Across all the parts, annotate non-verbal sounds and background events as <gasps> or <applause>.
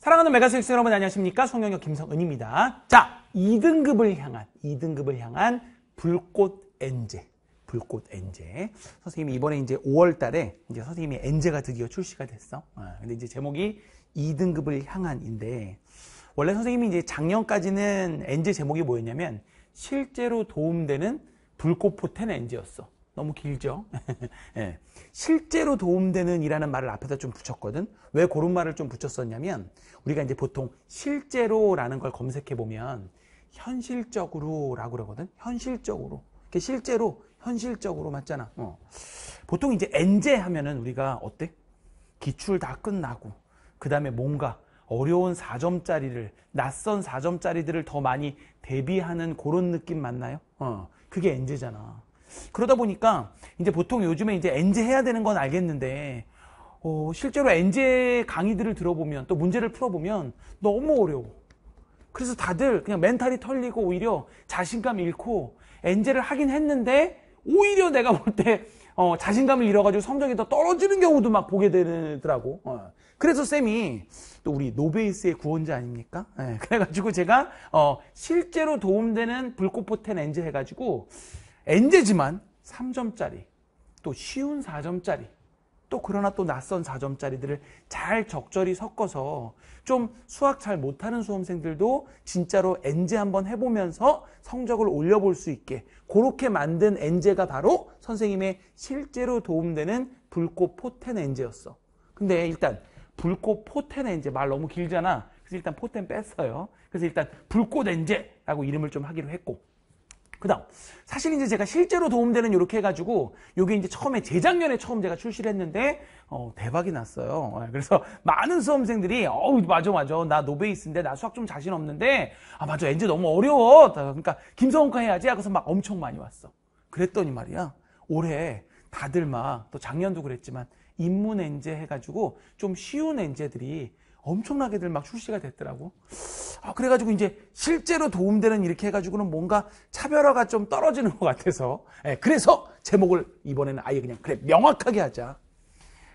사랑하는 메가스틱스 여러분 안녕하십니까? 송영역 김성은입니다. 자, 2등급을 향한 2등급을 향한 불꽃 엔제. 불꽃 엔제. 선생님이 이번에 이제 5월 달에 이제 선생님이 엔제가 드디어 출시가 됐어. 아, 근데 이제 제목이 2등급을 향한인데 원래 선생님이 이제 작년까지는 엔제 제목이 뭐였냐면 실제로 도움되는 불꽃 포텐 엔제였어. 너무 길죠. <laughs> 예. 실제로 도움되는 이라는 말을 앞에다 좀 붙였거든. 왜 그런 말을 좀 붙였었냐면 우리가 이제 보통 실제로라는 걸 검색해 보면 현실적으로라고 그러거든. 현실적으로. 실제로 현실적으로 맞잖아. 어. 보통 이제 엔제 하면은 우리가 어때? 기출 다 끝나고 그다음에 뭔가 어려운 4점짜리를 낯선 4점짜리들을 더 많이 대비하는 그런 느낌 맞나요? 어. 그게 엔제잖아. 그러다 보니까 이제 보통 요즘에 이제 엔제 해야 되는 건 알겠는데 어, 실제로 엔제 강의들을 들어보면 또 문제를 풀어보면 너무 어려워. 그래서 다들 그냥 멘탈이 털리고 오히려 자신감 잃고 엔제를 하긴 했는데 오히려 내가 볼 때 어, 자신감을 잃어가지고 성적이 더 떨어지는 경우도 막 보게 되더라고. 어. 그래서 쌤이 또 우리 노베이스의 구원자 아닙니까? 네. 그래가지고 제가 어, 실제로 도움되는 불꽃포텐 엔제 해가지고 엔제지만 3점짜리, 또 쉬운 4점짜리, 또 그러나 또 낯선 4점짜리들을 잘 적절히 섞어서 좀 수학 잘 못하는 수험생들도 진짜로 엔제 한번 해보면서 성적을 올려볼 수 있게 그렇게 만든 엔제가 바로 선생님의 실제로 도움되는 불꽃 포텐 엔제였어. 근데 일단 불꽃 포텐 엔제 말 너무 길잖아. 그래서 일단 포텐 뺐어요. 그래서 일단 불꽃 엔제라고 이름을 좀 하기로 했고 그다음 사실 이제 제가 실제로 도움되는 이렇게 해가지고 요게 이제 처음에 재작년에 처음 제가 출시를 했는데 어, 대박이 났어요. 예, 그래서 <laughs> 많은 수험생들이 어우 맞아 맞아 나 노베이스인데 나 수학 좀 자신 없는데 아 맞아 엔제 너무 어려워. 그러니까 김성훈과 해야지. 하고서막 엄청 많이 왔어. 그랬더니 말이야 올해 다들 막 또 작년도 그랬지만 입문 엔제 해가지고 좀 쉬운 엔제들이 엄청나게들 막 출시가 됐더라고. 아, 그래가지고 이제 실제로 도움되는 이렇게 해가지고는 뭔가 차별화가 좀 떨어지는 것 같아서. 예, 그래서 제목을 이번에는 아예 그냥 그래 명확하게 하자.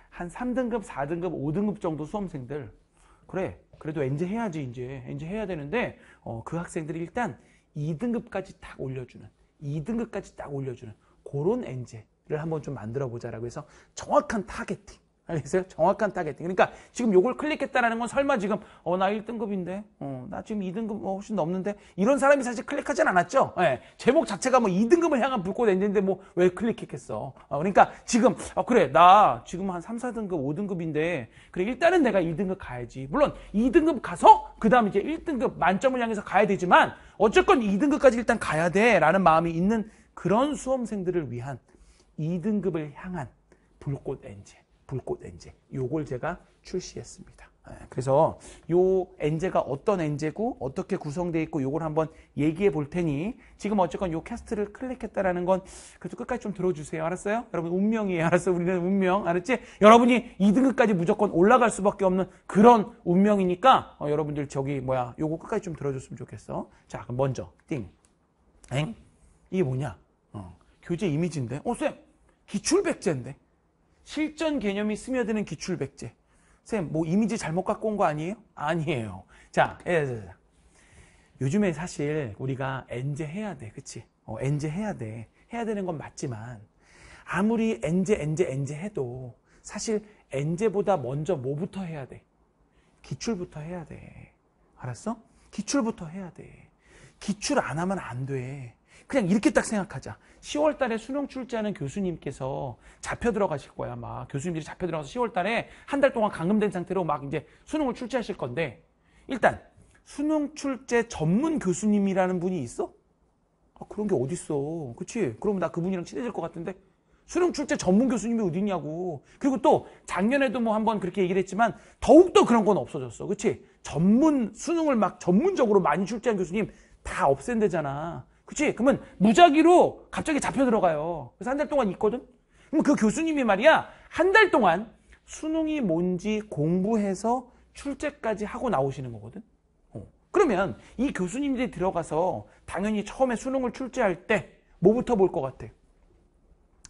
한 3등급, 4등급, 5등급 정도 수험생들 그래 그래도 엔제 해야지 이제 엔제 해야 되는데 어, 그 학생들이 일단 2등급까지 딱 올려주는 2등급까지 딱 올려주는 그런 엔제를 한번 좀 만들어 보자라고 해서 정확한 타겟팅 알겠어요? 정확한 타겟팅. 그러니까 지금 요걸 클릭했다라는 건 설마 지금 어나 1등급인데 어나 지금 2등급 어, 뭐 훨씬 넘는데 이런 사람이 사실 클릭하진 않았죠. 예. 제목 자체가 뭐 2등급을 향한 불꽃 엔진인데 뭐 왜 클릭했겠어. 어, 그러니까 지금 아 그래 나 지금 한 3, 4등급, 5등급인데 그래 일단은 내가 2등급 가야지. 물론 2등급 가서 그다음 이제 1등급 만점을 향해서 가야 되지만 어쨌건 2등급까지 일단 가야 돼라는 마음이 있는 그런 수험생들을 위한 2등급을 향한 불꽃 엔진. 불꽃 엔제. 요걸 제가 출시했습니다. 네, 그래서 요 엔제가 어떤 엔제고 어떻게 구성되어 있고 요걸 한번 얘기해 볼 테니 지금 어쨌건 요 캐스트를 클릭했다라는 건 그래도 끝까지 좀 들어주세요 알았어요? 여러분 운명이에요 알았어 요 우리는 운명 알았지? 여러분이 2등급까지 무조건 올라갈 수밖에 없는 그런 운명이니까 어, 여러분들 저기 뭐야 요거 끝까지 좀 들어줬으면 좋겠어 자 그럼 먼저 띵 엥? 이게 뭐냐? 어, 교재 이미지인데 어쌤 기출백제인데 실전 개념이 스며드는 기출백제. 선 쌤, 뭐 이미지 잘못 갖고 온 거 아니에요? 아니에요. 자, 예, 예, 예. 요즘에 사실 우리가 엔제 해야 돼, 그치? 어, 엔제 해야 돼. 해야 되는 건 맞지만 아무리 엔제, 엔제, 엔제 해도 사실 엔제보다 먼저 뭐부터 해야 돼? 기출부터 해야 돼. 알았어? 기출부터 해야 돼. 기출 안 하면 안 돼. 그냥 이렇게 딱 생각하자. 10월 달에 수능 출제하는 교수님께서 잡혀 들어가실 거야, 아마. 교수님들이 잡혀 들어가서 10월 달에 한 달 동안 감금된 상태로 막 이제 수능을 출제하실 건데, 일단, 수능 출제 전문 교수님이라는 분이 있어? 아, 그런 게 어딨어. 그치? 그러면 나 그분이랑 친해질 것 같은데? 수능 출제 전문 교수님이 어디 냐고 그리고 또 작년에도 뭐 한번 그렇게 얘기를 했지만 더욱더 그런 건 없어졌어. 그치? 전문, 수능을 막 전문적으로 많이 출제한 교수님 다 없앤대잖아. 그치? 그러면 무작위로 갑자기 잡혀 들어가요. 그래서 한 달 동안 있거든? 그럼 그 교수님이 말이야, 한 달 동안 수능이 뭔지 공부해서 출제까지 하고 나오시는 거거든? 어. 그러면 이 교수님들이 들어가서 당연히 처음에 수능을 출제할 때 뭐부터 볼 것 같아?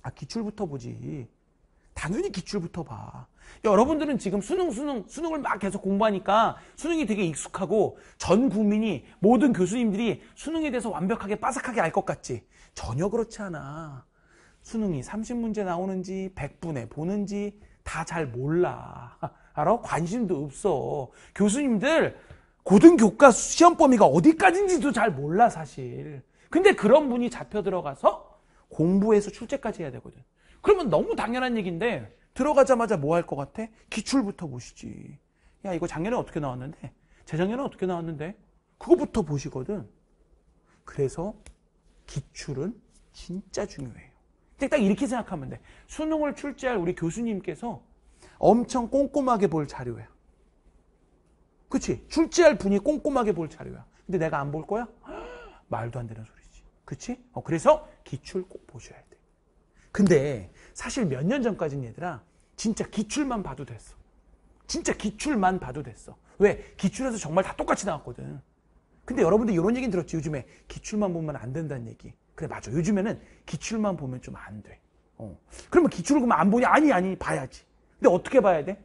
아, 기출부터 보지. 당연히 기출부터 봐. 여러분들은 지금 수능, 수능, 수능을 막 계속 공부하니까 수능이 되게 익숙하고 전 국민이 모든 교수님들이 수능에 대해서 완벽하게 빠삭하게 알 것 같지? 전혀 그렇지 않아. 수능이 30문제 나오는지 100분에 보는지 다 잘 몰라. <laughs> 알아? 관심도 없어. 교수님들 고등교과 시험 범위가 어디까지인지도 잘 몰라 사실. 근데 그런 분이 잡혀 들어가서 공부해서 출제까지 해야 되거든. 그러면 너무 당연한 얘기인데 들어가자마자 뭐 할 것 같아? 기출부터 보시지. 야, 이거 작년에 어떻게 나왔는데? 재작년에 어떻게 나왔는데? 그거부터 보시거든. 그래서 기출은 진짜 중요해요. 딱 이렇게 생각하면 돼. 수능을 출제할 우리 교수님께서 엄청 꼼꼼하게 볼 자료야. 그치? 출제할 분이 꼼꼼하게 볼 자료야. 근데 내가 안 볼 거야? <gasps> 말도 안 되는 소리지. 그치? 어, 그래서 기출 꼭 보셔야 돼. 근데 사실 몇 년 전까지는 얘들아 진짜 기출만 봐도 됐어. 진짜 기출만 봐도 됐어. 왜? 기출에서 정말 다 똑같이 나왔거든. 근데 여러분들 이런 얘기 들었지 요즘에 기출만 보면 안 된다는 얘기. 그래 맞아. 요즘에는 기출만 보면 좀 안 돼. 어. 그러면 기출을 그러면안 보냐? 아니 아니 봐야지. 근데 어떻게 봐야 돼?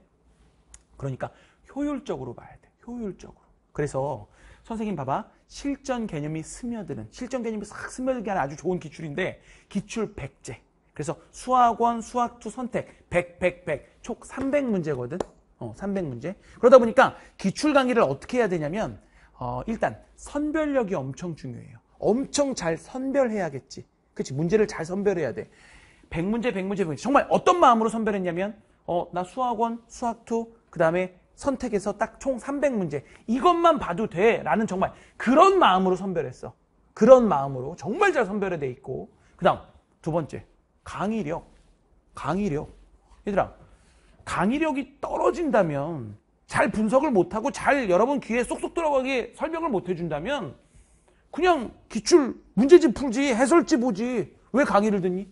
그러니까 효율적으로 봐야 돼. 효율적으로. 그래서 선생님 봐봐. 실전 개념이 스며드는 실전 개념이 싹 스며들게 하는 아주 좋은 기출인데 기출 백제 그래서 수학원, 수학투 선택 100, 100, 100. 총 300문제거든. 어, 300문제. 그러다 보니까 기출 강의를 어떻게 해야 되냐면 어, 일단 선별력이 엄청 중요해요. 엄청 잘 선별해야겠지. 그렇지 문제를 잘 선별해야 돼. 100문제, 100문제, 100문제. 정말 어떤 마음으로 선별했냐면 어, 나 수학원, 수학투, 그 다음에 선택해서 딱 총 300문제. 이것만 봐도 돼. 라는 정말 그런 마음으로 선별했어. 그런 마음으로 정말 잘 선별이 돼 있고. 그 다음 두 번째. 강의력, 강의력. 얘들아, 강의력이 떨어진다면 잘 분석을 못하고 잘 여러분 귀에 쏙쏙 들어가게 설명을 못 해준다면 그냥 기출 문제집 풀지 해설지 보지 왜 강의를 듣니?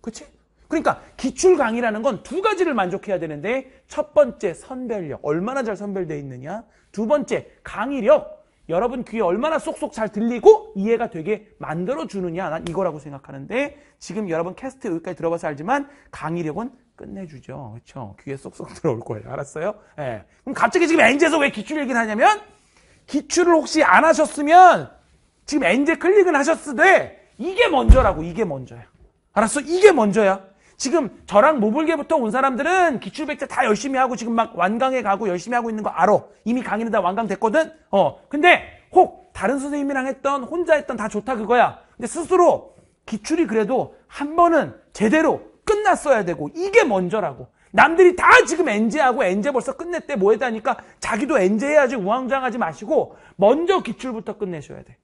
그치? 그러니까 기출 강의라는 건 두 가지를 만족해야 되는데 첫 번째 선별력 얼마나 잘 선별되어 있느냐 두 번째 강의력 여러분 귀에 얼마나 쏙쏙 잘 들리고 이해가 되게 만들어주느냐 난 이거라고 생각하는데 지금 여러분 캐스트 여기까지 들어봐서 알지만 강의력은 끝내주죠. 그렇죠? 귀에 쏙쏙 <laughs> 들어올 거예요. 알았어요? 예. 네. 그럼 갑자기 지금 엔제에서 왜 기출 얘기를 하냐면 기출을 혹시 안 하셨으면 지금 엔제 클릭은 하셨으되 이게 먼저라고 이게 먼저야. 알았어? 이게 먼저야. 지금 저랑 모불계부터 온 사람들은 기출백제 다 열심히 하고 지금 막 완강에 가고 열심히 하고 있는 거 알아. 이미 강의는 다 완강됐거든? 어. 근데 혹 다른 선생님이랑 했던 혼자 했던 다 좋다 그거야. 근데 스스로 기출이 그래도 한 번은 제대로 끝났어야 되고 이게 먼저라고. 남들이 다 지금 엔제하고 엔제 벌써 끝냈대 뭐 해다니까 자기도 엔제해야지 우왕좌왕하지 마시고 먼저 기출부터 끝내셔야 돼.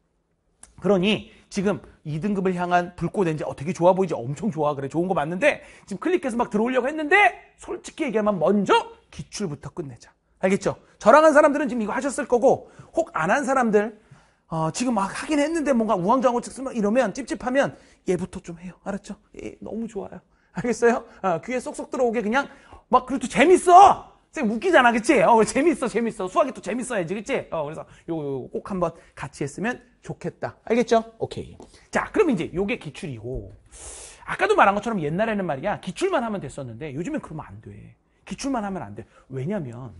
그러니 지금 2등급을 향한 불꽃 엔진 어, 되게 좋아 보이지? 엄청 좋아. 그래. 좋은 거 맞는데 지금 클릭해서 막 들어오려고 했는데 솔직히 얘기하면 먼저 기출부터 끝내자. 알겠죠? 저랑 한 사람들은 지금 이거 하셨을 거고 혹 안 한 사람들 어, 지금 막 하긴 했는데 뭔가 우왕좌왕측 쓰면 이러면 찝찝하면 얘부터 좀 해요. 알았죠? 예, 너무 좋아요. 알겠어요? 어, 귀에 쏙쏙 들어오게 그냥 막 그래도 재밌어! 쌤 웃기잖아, 그치? 어, 재밌어, 재밌어. 수학이 또 재밌어야지, 그치? 어, 그래서 요거, 요거 꼭 한번 같이 했으면 좋겠다. 알겠죠? 오케이. 자, 그럼 이제 요게 기출이고. 아까도 말한 것처럼 옛날에는 말이야, 기출만 하면 됐었는데, 요즘엔 그러면 안 돼. 기출만 하면 안 돼. 왜냐면,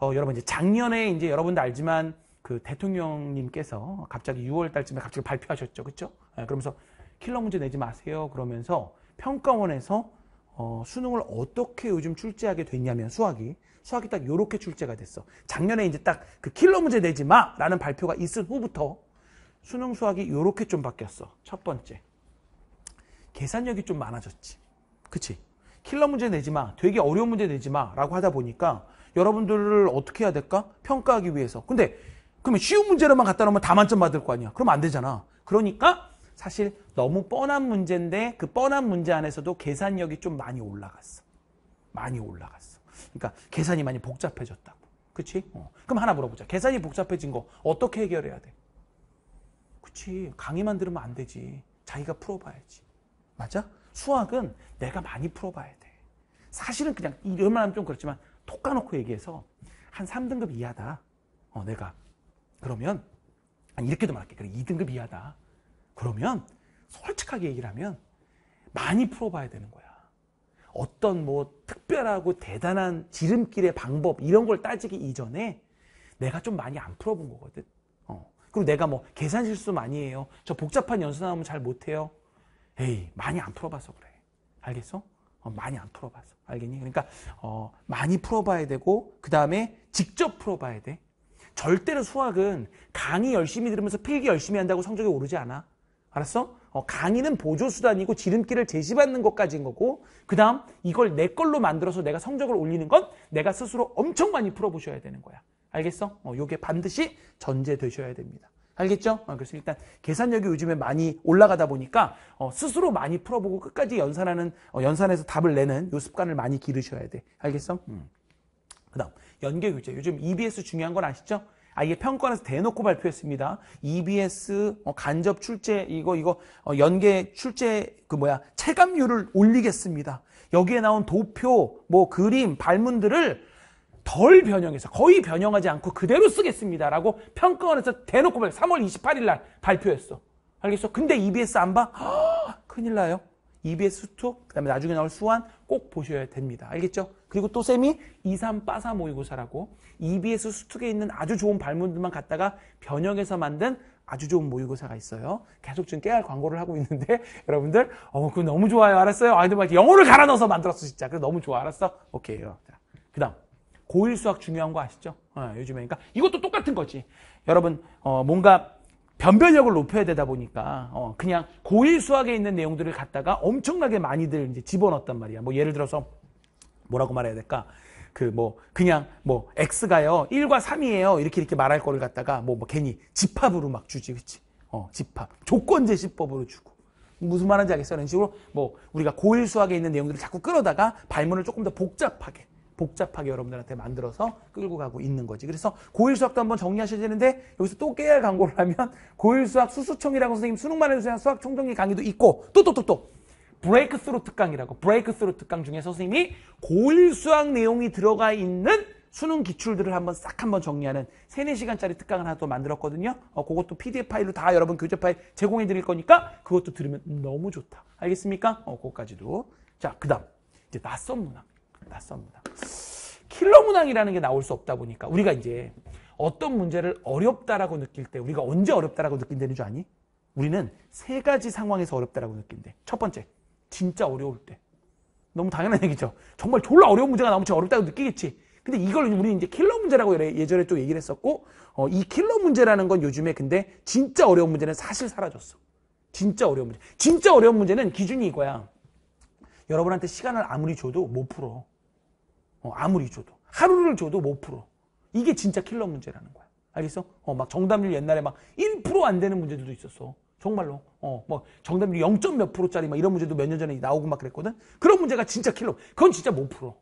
어, 여러분, 이제 작년에 이제 여러분도 알지만, 그 대통령님께서 갑자기 6월 달쯤에 갑자기 발표하셨죠. 그쵸? 네, 그러면서 킬러 문제 내지 마세요. 그러면서 평가원에서 어, 수능을 어떻게 요즘 출제하게 됐냐면 수학이 수학이 딱 요렇게 출제가 됐어. 작년에 이제 딱 그 킬러 문제 내지 마라는 발표가 있은 후부터 수능 수학이 요렇게 좀 바뀌었어. 첫 번째. 계산력이 좀 많아졌지. 그치? 킬러 문제 내지 마. 되게 어려운 문제 내지 마. 라고 하다 보니까 여러분들을 어떻게 해야 될까? 평가하기 위해서. 근데 그러면 쉬운 문제로만 갖다 놓으면 다 만점 받을 거 아니야. 그럼 안 되잖아. 그러니까 사실 너무 뻔한 문제인데 그 뻔한 문제 안에서도 계산력이 좀 많이 올라갔어. 많이 올라갔어. 그러니까 계산이 많이 복잡해졌다고. 그치? 어. 그럼 하나 물어보자. 계산이 복잡해진 거 어떻게 해결해야 돼? 그치. 강의만 들으면 안 되지. 자기가 풀어봐야지. 맞아? 수학은 내가 많이 풀어봐야 돼. 사실은 그냥 이런 말 하면 좀 그렇지만 톡 까놓고 얘기해서 한 3등급 이하다. 어, 내가. 그러면 아니, 이렇게도 말할게. 그래, 2등급 이하다. 그러면 솔직하게 얘기를 하면 많이 풀어봐야 되는 거야. 어떤 뭐 특별하고 대단한 지름길의 방법 이런 걸 따지기 이전에 내가 좀 많이 안 풀어본 거거든. 어. 그리고 내가 뭐 계산 실수 많이 해요. 저 복잡한 연산 하면 잘 못해요. 에이 많이 안 풀어봐서 그래. 알겠어? 어, 많이 안 풀어봐서 알겠니? 그러니까 어, 많이 풀어봐야 되고 그 다음에 직접 풀어봐야 돼. 절대로 수학은 강의 열심히 들으면서 필기 열심히 한다고 성적이 오르지 않아. 알았어? 어, 강의는 보조수단이고 지름길을 제시받는 것까지인 거고 그 다음 이걸 내 걸로 만들어서 내가 성적을 올리는 건 내가 스스로 엄청 많이 풀어보셔야 되는 거야. 알겠어? 어, 요게 반드시 전제되셔야 됩니다. 알겠죠? 어, 그래서 일단 계산력이 요즘에 많이 올라가다 보니까 어, 스스로 많이 풀어보고 끝까지 연산하는 어, 연산해서 답을 내는 요 습관을 많이 기르셔야 돼. 알겠어? 음. 그다음 연계 교재. 요즘 EBS 중요한 건 아시죠? 아예 평가에서 대놓고 발표했습니다. EBS 어, 간접 출제 이거 이거 어, 연계 출제 그 뭐야 체감률을 올리겠습니다. 여기에 나온 도표 뭐 그림 발문들을 덜 변형해서 거의 변형하지 않고 그대로 쓰겠습니다라고 평가원에서 대놓고 3월 28일 날 발표했어. 알겠어? 근데 EBS 안 봐? 허, <gasps> 큰일 나요. EBS 수투, 그 다음에 나중에 나올 수완 꼭 보셔야 됩니다. 알겠죠? 그리고 또 쌤이 2, 3, 빠사 모의고사라고 EBS 수특에 있는 아주 좋은 발문들만 갖다가 변형해서 만든 아주 좋은 모의고사가 있어요. 계속 지금 깨알 광고를 하고 있는데 <laughs> 여러분들 어 그거 너무 좋아요. 알았어요? 아이들 막 영어를 갈아 넣어서 만들었어 진짜. 그 너무 좋아. 알았어? 오케이. 자, 그다음 고1 수학 중요한 거 아시죠? 어, 요즘에 그러니까 이것도 똑같은 거지. 여러분 어, 뭔가 변별력을 높여야 되다 보니까 어, 그냥 고일 수학에 있는 내용들을 갖다가 엄청나게 많이들 이제 집어넣었단 말이야. 뭐 예를 들어서 뭐라고 말해야 될까? 그 뭐 그냥 뭐 x가요 1과 3이에요 이렇게 이렇게 말할 거를 갖다가 뭐, 뭐 괜히 집합으로 막 주지 그치? 어 집합 조건 제시법으로 주고 무슨 말인지 알겠어? 요 이런 식으로 뭐 우리가 고일 수학에 있는 내용들을 자꾸 끌어다가 발문을 조금 더 복잡하게 복잡하게 여러분들한테 만들어서 끌고 가고 있는 거지. 그래서 고1 수학도 한번 정리하셔야 되는데 여기서 또 깨알 광고를 하면 고1 수학 수수총이라고 선생님 수능만 해주세요. 수학 총정리 강의도 있고 또 또, 또, 또. 브레이크 스루 특강이라고 브레이크 스루 특강 중에 선생님이 고1 수학 내용이 들어가 있는 수능 기출들을 한번 싹 한번 정리하는 3, 4시간짜리 특강을 하나 또 만들었거든요. 어, 그것도 PDF 파일로 다 여러분 교재 파일 제공해 드릴 거니까 그것도 들으면 너무 좋다. 알겠습니까? 어, 그것까지도. 자, 그 다음. 이제 낯선 문학. 낯섭니다. 킬러 문항이라는 게 나올 수 없다 보니까 우리가 이제 어떤 문제를 어렵다라고 느낄 때 우리가 언제 어렵다라고 느낀다는 줄 아니? 우리는 세 가지 상황에서 어렵다라고 느낀대. 첫 번째, 진짜 어려울 때. 너무 당연한 얘기죠. 정말 졸라 어려운 문제가 나오면 어렵다고 느끼겠지. 근데 이걸 우리는 이제 킬러 문제라고 예전에 또 얘기를 했었고, 어, 이 킬러 문제라는 건 요즘에 근데 진짜 어려운 문제는 사실 사라졌어. 진짜 어려운 문제. 진짜 어려운 문제는 기준이 이거야. 여러분한테 시간을 아무리 줘도 못 풀어. 어, 아무리 줘도. 하루를 줘도 못 풀어. 이게 진짜 킬러 문제라는 거야. 알겠어? 어, 막 정답률 옛날에 막 1%안 되는 문제들도 있었어. 정말로. 어, 뭐정답률 0. 몇 프로짜리 막 이런 문제도 몇 년 전에 나오고 막 그랬거든. 그런 문제가 진짜 킬러. 그건 진짜 못 풀어.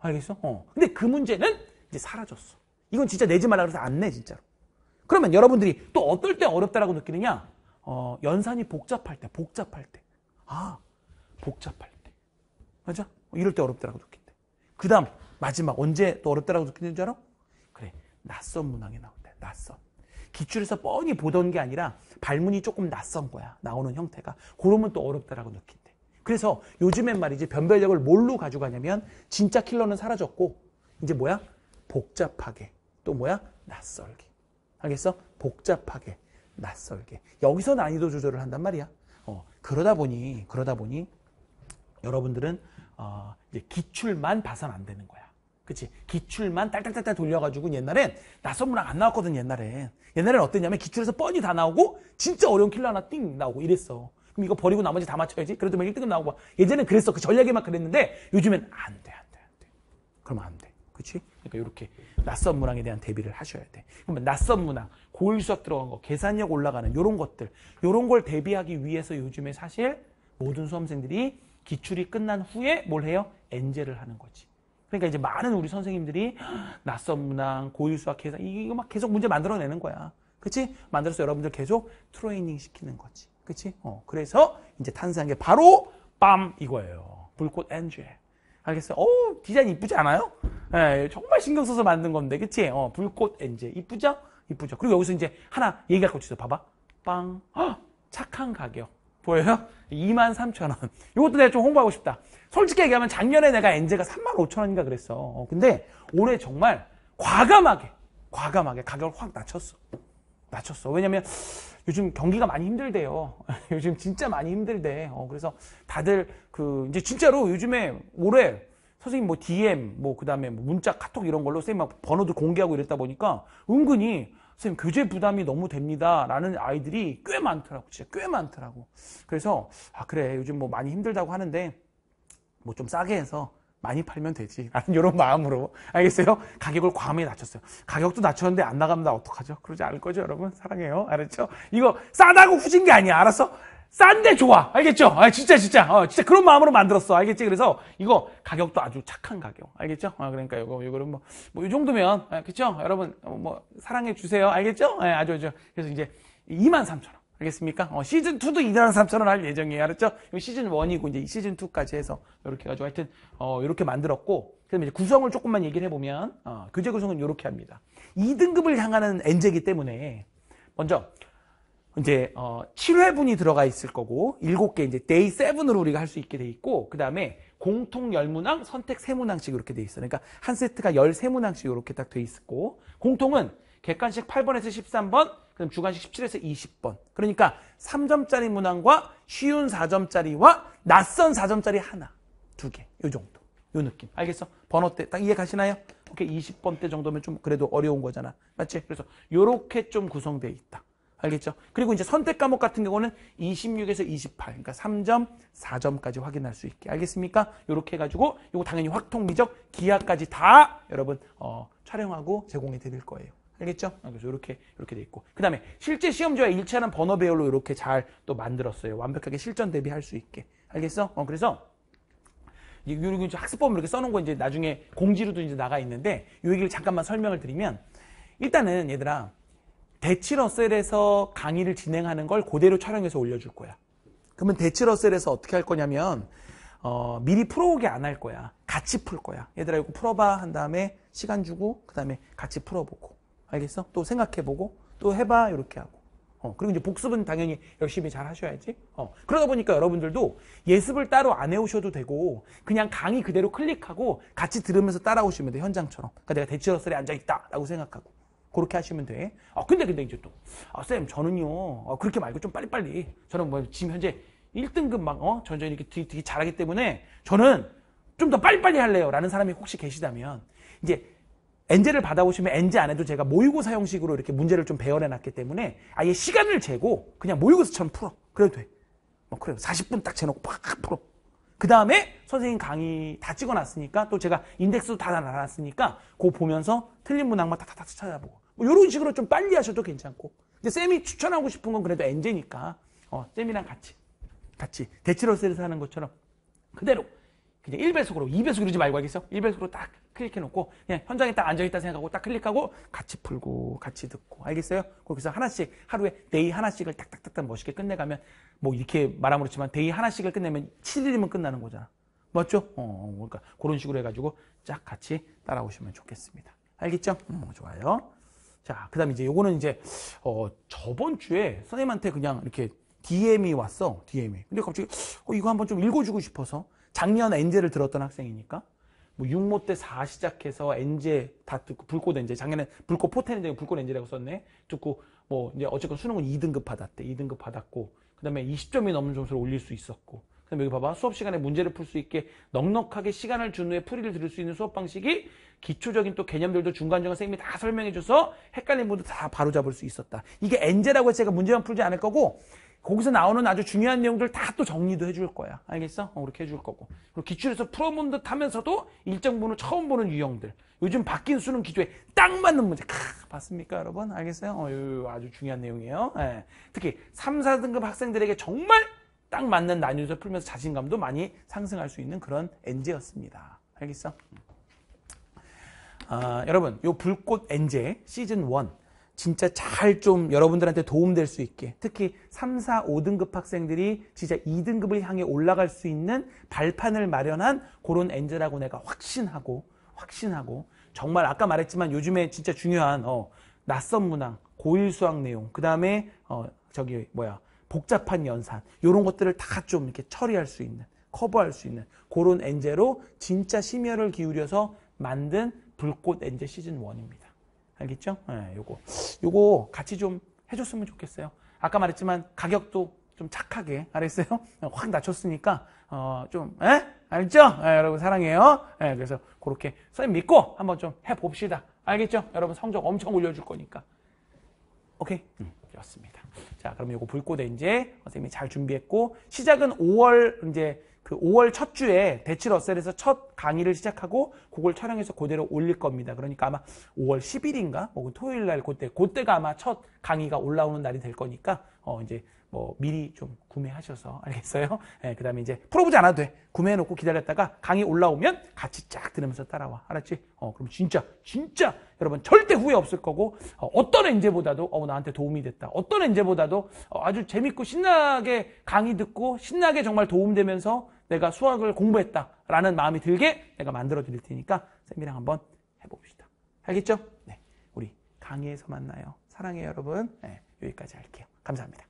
알겠어? 어. 근데 그 문제는 이제 사라졌어. 이건 진짜 내지 말라 그래서 안 내, 진짜로. 그러면 여러분들이 또 어떨 때 어렵다라고 느끼느냐? 어, 연산이 복잡할 때, 복잡할 때. 아, 복잡할 때. 맞아? 이럴 때 어렵다라고 느껴. 그 다음, 마지막, 언제 또 어렵다라고 느끼는 줄 알아? 그래, 낯선 문항이 나온다. 낯선. 기출에서 뻔히 보던 게 아니라 발문이 조금 낯선 거야. 나오는 형태가. 그러면 또 어렵다라고 느낀대. 그래서 요즘엔 말이지 변별력을 뭘로 가져가냐면 진짜 킬러는 사라졌고 이제 뭐야? 복잡하게. 또 뭐야? 낯설게. 알겠어? 복잡하게. 낯설게. 여기서 난이도 조절을 한단 말이야. 어, 그러다 보니, 그러다 보니 여러분들은 어, 이제 기출만 봐선 안 되는 거야. 그치? 기출만 딸딸딸딸 돌려가지고 옛날엔 낯선 문학 안 나왔거든, 옛날엔. 옛날엔 어땠냐면 기출에서 뻔히 다 나오고 진짜 어려운 킬러 하나 띵 나오고 이랬어. 그럼 이거 버리고 나머지 다 맞춰야지. 그래도 막1등은 나오고. 예전엔 그랬어. 그 전략에만 그랬는데 요즘엔 안 돼, 안 돼, 안 돼. 그러면 안 돼. 그치? 그러니까 이렇게 낯선 문항에 대한 대비를 하셔야 돼. 그러면 낯선 문항, 고일 수학 들어간 거, 계산력 올라가는 요런 것들, 요런걸 대비하기 위해서 요즘에 사실 모든 수험생들이 기출이 끝난 후에 뭘 해요? 엔젤을 하는 거지. 그러니까 이제 많은 우리 선생님들이 <gasps> 낯선 문항, 고유수학, 계산 이거 막 계속 문제 만들어내는 거야. 그치? 만들어서 여러분들 계속 트레이닝 시키는 거지. 그치? 어, 그래서 이제 탄생한 게 바로 빰 이거예요. 불꽃 엔젤. 알겠어요? 오, 어, 디자인 이쁘지 않아요? 예, 정말 신경 써서 만든 건데, 그치? 어, 불꽃 엔젤. 이쁘죠? 이쁘죠? 그리고 여기서 이제 하나 얘기할 거있어 봐봐. 빵. 허! <gasps> 착한 가격. 보여요? 23,000원. 이것도 내가 좀 홍보하고 싶다. 솔직히 얘기하면 작년에 내가 엔제가 35,000원인가 그랬어. 어, 근데 올해 정말 과감하게, 과감하게 가격을 확 낮췄어. 낮췄어. 왜냐면 요즘 경기가 많이 힘들대요. <laughs> 요즘 진짜 많이 힘들대. 어, 그래서 다들 그 이제 진짜로 요즘에 올해 선생님 뭐 DM 뭐 그다음에 뭐 문자 카톡 이런 걸로 선생님 막 번호도 공개하고 이랬다 보니까 은근히 선생님 교재 부담이 너무 됩니다라는 아이들이 꽤 많더라고 진짜 꽤 많더라고 그래서 아 그래 요즘 뭐 많이 힘들다고 하는데 뭐 좀 싸게 해서 많이 팔면 되지 <laughs> 라는 이런 마음으로 알겠어요? 가격을 과음에 낮췄어요 가격도 낮췄는데 안나갑니다 어떡하죠? 그러지 않을 거죠 여러분? 사랑해요 알았죠? 이거 싸다고 후진 게 아니야 알았어? 싼데 좋아. 알겠죠? 아, 진짜, 진짜. 어, 진짜 그런 마음으로 만들었어. 알겠지? 그래서 이거 가격도 아주 착한 가격. 알겠죠? 아, 그러니까 이거, 이거는 뭐, 뭐, 이 정도면, 아, 그쵸? 여러분, 어, 뭐, 사랑해 주세요. 알겠죠? 예, 아주, 아주. 그래서 이제 23,000원. 알겠습니까? 어, 시즌2도 23,000원 할 예정이에요. 알았죠? 이 시즌1이고, 이제 시즌2까지 해서, 이렇게 해가지고, 하여튼, 어, 이렇게 만들었고, 그 다음에 이제 구성을 조금만 얘기를 해보면, 어, 교제 구성은 이렇게 합니다. 2등급을 향하는 엔제기 때문에, 먼저, 이제 어 7회분이 들어가 있을 거고 7개 이제 데이 7으로 우리가 할 수 있게 돼 있고 그다음에 공통 열문항 선택 세문항씩 이렇게 돼 있어. 그러니까 한 세트가 13문항씩 이렇게 딱 돼 있고 공통은 객관식 8번에서 13번, 그다음 주관식 17에서 20번. 그러니까 3점짜리 문항과 쉬운 4점짜리와 낯선 4점짜리 하나, 두 개. 요 정도. 요 느낌. 알겠어? 번호 때 딱 이해 가시나요? 오케이. 20번 때 정도면 좀 그래도 어려운 거잖아. 맞지? 그래서 요렇게 좀 구성돼 있다. 알겠죠? 그리고 이제 선택 과목 같은 경우는 26에서 28, 그러니까 3점, 4점까지 확인할 수 있게. 알겠습니까? 요렇게 해가지고 요거 당연히 확통 미적, 기하까지 다 여러분 어, 촬영하고 제공해 드릴 거예요. 알겠죠? 아, 그래서 요렇게요렇게돼 있고 그 다음에 실제 시험지와 일치하는 번호 배열로 요렇게잘 또 만들었어요. 완벽하게 실전 대비할 수 있게. 알겠어? 어, 그래서 이런 학습법 을 이렇게 써놓은 거 이제 나중에 공지로도 이제 나가 있는데 요 얘기를 잠깐만 설명을 드리면 일단은 얘들아 대치 러셀에서 강의를 진행하는 걸 그대로 촬영해서 올려줄 거야. 그러면 대치 러셀에서 어떻게 할 거냐면 어, 미리 풀어오게 안 할 거야. 같이 풀 거야. 얘들아 이거 풀어봐 한 다음에 시간 주고 그 다음에 같이 풀어보고 알겠어? 또 생각해보고 또 해봐 이렇게 하고 어, 그리고 이제 복습은 당연히 열심히 잘 하셔야지. 어, 그러다 보니까 여러분들도 예습을 따로 안 해오셔도 되고 그냥 강의 그대로 클릭하고 같이 들으면서 따라오시면 돼 현장처럼. 그러니까 내가 대치러셀에 앉아 있다라고 생각하고. 그렇게 하시면 돼. 아, 근데, 근데 이제 또, 아, 쌤, 저는요, 아, 그렇게 말고 좀 빨리빨리. 저는 뭐, 지금 현재 1등급 막, 어, 전전 이렇게 되게, 되게 잘하기 때문에 저는 좀 더 빨리빨리 할래요. 라는 사람이 혹시 계시다면, 이제, 엔제를 받아오시면 엔제 안 해도 제가 모의고사 형식으로 이렇게 문제를 좀 배열해 놨기 때문에 아예 시간을 재고 그냥 모의고사처럼 풀어. 그래도 돼. 뭐 그래요. 40분 딱 재놓고 팍 풀어. 그 다음에 선생님 강의 다 찍어놨으니까 또 제가 인덱스도 다 달아놨으니까 그거 보면서 틀린 문항만 탁탁탁 찾아보고 뭐 이런 식으로 좀 빨리 하셔도 괜찮고. 근데 쌤이 추천하고 싶은 건 그래도 엔제니까 어, 쌤이랑 같이 같이 대치로셀에서 하는 것처럼 그대로 그냥 1배속으로 2배속 이러지 말고 하겠어? 1배속으로 딱 클릭해놓고 그냥 현장에 딱 앉아있다 생각하고 딱 클릭하고 같이 풀고 같이 듣고 알겠어요? 거기서 하나씩 하루에 데이 하나씩을 딱딱딱딱 멋있게 끝내가면 뭐 이렇게 말하면그렇지만 데이 하나씩을 끝내면 7일이면 끝나는 거잖아 맞죠? 어, 어, 그러니까 그런 식으로 해가지고 쫙 같이 따라오시면 좋겠습니다 알겠죠? 음, 좋아요 자, 그 다음에 이제 요거는 이제, 어, 저번 주에 선생님한테 그냥 이렇게 DM이 왔어. DM이. 근데 갑자기, 어, 이거 한번 좀 읽어주고 싶어서. 작년 엔젤을 들었던 학생이니까. 뭐 6모 때4 시작해서 엔젤다 듣고, 불꽃 엔젤 작년에 불꽃 포텐인데 불꽃 엔젤이라고 썼네. 듣고, 뭐, 이제 어쨌건 수능은 2등급 받았대. 2등급 받았고. 그 다음에 20점이 넘는 점수를 올릴 수 있었고. 그럼 여기 봐봐. 수업 시간에 문제를 풀 수 있게 넉넉하게 시간을 준 후에 풀이를 들을 수 있는 수업 방식이 기초적인 또 개념들도 중간중간 선생님이 다 설명해줘서 헷갈린 분도 다 바로잡을 수 있었다. 이게 엔제라고 해서 제가 문제만 풀지 않을 거고 거기서 나오는 아주 중요한 내용들 다 또 정리도 해줄 거야. 알겠어? 어, 그렇게 해줄 거고. 그리고 기출에서 풀어본 듯 하면서도 일정 부분 처음 보는 유형들. 요즘 바뀐 수능 기조에 딱 맞는 문제. 캬, 봤습니까, 여러분? 알겠어요? 어, 요, 아주 중요한 내용이에요. 예. 특히 3, 4등급 학생들에게 정말 딱 맞는 난이도 를 풀면서 자신감도 많이 상승할 수 있는 그런 엔제였습니다. 알겠어? 아, 여러분, 요 불꽃 엔제 시즌 1 진짜 잘 좀 여러분들한테 도움될 수 있게 특히 3, 4, 5등급 학생들이 진짜 2등급을 향해 올라갈 수 있는 발판을 마련한 그런 엔제라고 내가 확신하고 확신하고 정말 아까 말했지만 요즘에 진짜 중요한 어, 낯선 문항, 고일 수학 내용, 그 다음에 어, 저기 뭐야 복잡한 연산 이런 것들을 다 좀 이렇게 처리할 수 있는 커버할 수 있는 그런 엔제로 진짜 심혈을 기울여서 만든 불꽃 엔제 시즌 1입니다. 알겠죠? 네, 요거 요거 같이 좀 해줬으면 좋겠어요. 아까 말했지만 가격도 좀 착하게 알았어요? 예, 확 낮췄으니까 어, 좀 에? 예? 알죠? 네, 여러분 사랑해요. 네, 그래서 그렇게 선생님 믿고 한번 좀 해봅시다. 알겠죠? 여러분 성적 엄청 올려줄 거니까. 오케이. 응. 음. 었습니다 자, 그럼 이거 불꽃에 이제 선생님이 잘 준비했고, 시작은 5월, 이제 그 5월 첫 주에 대출어셀에서첫 강의를 시작하고, 그걸 촬영해서 그대로 올릴 겁니다. 그러니까 아마 5월 10일인가? 혹은 토요일 날, 그때, 그때가 아마 첫 강의가 올라오는 날이 될 거니까, 어, 이제 뭐 미리 좀 구매하셔서 알겠어요? 네, 그다음에 이제 풀어보지 않아도 돼. 구매해놓고 기다렸다가 강의 올라오면 같이 쫙 들으면서 따라와. 알았지? 어, 그럼 진짜 진짜 여러분 절대 후회 없을 거고 어, 떤 엔제보다도 어, 나한테 도움이 됐다. 어떤 엔제보다도 어, 아주 재밌고 신나게 강의 듣고 신나게 정말 도움되면서 내가 수학을 공부했다라는 마음이 들게 내가 만들어 드릴 테니까 쌤이랑 한번 해봅시다. 알겠죠? 네, 우리 강의에서 만나요. 사랑해요, 여러분. 네, 여기까지 할게요. 감사합니다.